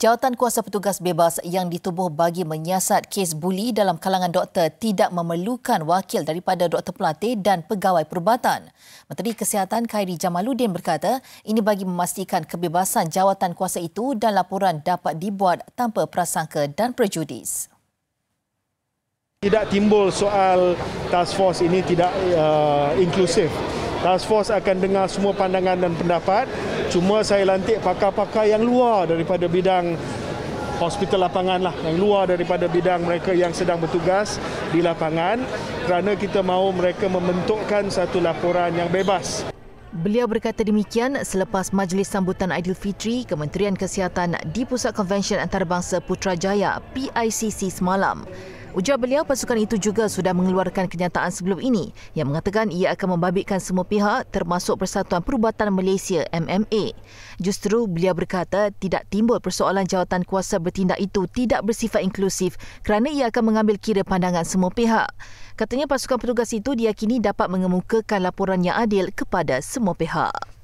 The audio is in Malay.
Jawatan kuasa petugas bebas yang ditubuh bagi menyiasat kes buli dalam kalangan doktor tidak memerlukan wakil daripada doktor pelatih dan pegawai perubatan. Menteri Kesihatan Khairi Jamaluddin berkata, ini bagi memastikan kebebasan jawatan kuasa itu dan laporan dapat dibuat tanpa prasangka dan prejudis. Tidak timbul soal task force ini tidak uh, inklusif. Task force akan dengar semua pandangan dan pendapat cuma saya lantik pakar-pakar yang luar daripada bidang hospital lapangan lah yang luar daripada bidang mereka yang sedang bertugas di lapangan kerana kita mahu mereka membentukkan satu laporan yang bebas. Beliau berkata demikian selepas Majlis Sambutan Aidilfitri Kementerian Kesihatan di Pusat Konvensyen Antarabangsa Putrajaya PICC semalam. Ujar beliau pasukan itu juga sudah mengeluarkan kenyataan sebelum ini yang mengatakan ia akan membabitkan semua pihak termasuk Persatuan Perubatan Malaysia MMA. Justru beliau berkata tidak timbul persoalan jawatan kuasa bertindak itu tidak bersifat inklusif kerana ia akan mengambil kira pandangan semua pihak. Katanya pasukan petugas itu diakini dapat mengemukakan laporan yang adil kepada semua pihak.